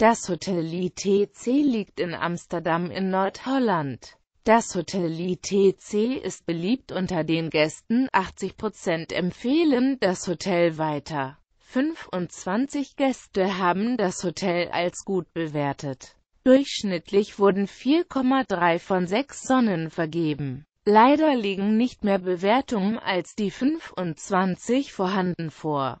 Das Hotel ITC liegt in Amsterdam in Nordholland. Das Hotel ITC ist beliebt unter den Gästen, 80% empfehlen das Hotel weiter. 25 Gäste haben das Hotel als gut bewertet. Durchschnittlich wurden 4,3 von 6 Sonnen vergeben. Leider liegen nicht mehr Bewertungen als die 25 vorhanden vor.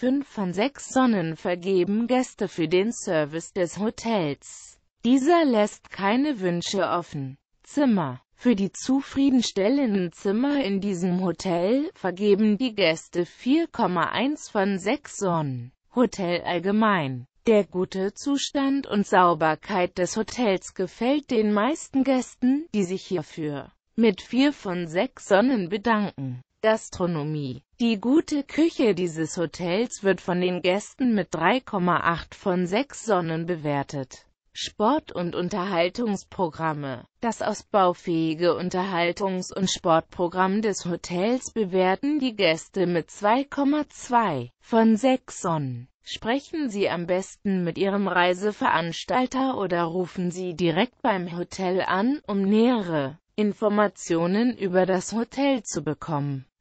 Fünf von sechs Sonnen vergeben Gäste für den Service des Hotels. Dieser lässt keine Wünsche offen. Zimmer Für die zufriedenstellenden Zimmer in diesem Hotel vergeben die Gäste 4,1 von 6 Sonnen. Hotel allgemein der gute Zustand und Sauberkeit des Hotels gefällt den meisten Gästen, die sich hierfür mit 4 von 6 Sonnen bedanken. Gastronomie Die gute Küche dieses Hotels wird von den Gästen mit 3,8 von 6 Sonnen bewertet. Sport- und Unterhaltungsprogramme Das ausbaufähige Unterhaltungs- und Sportprogramm des Hotels bewerten die Gäste mit 2,2 von 6 Sonnen. Sprechen Sie am besten mit Ihrem Reiseveranstalter oder rufen Sie direkt beim Hotel an, um nähere Informationen über das Hotel zu bekommen.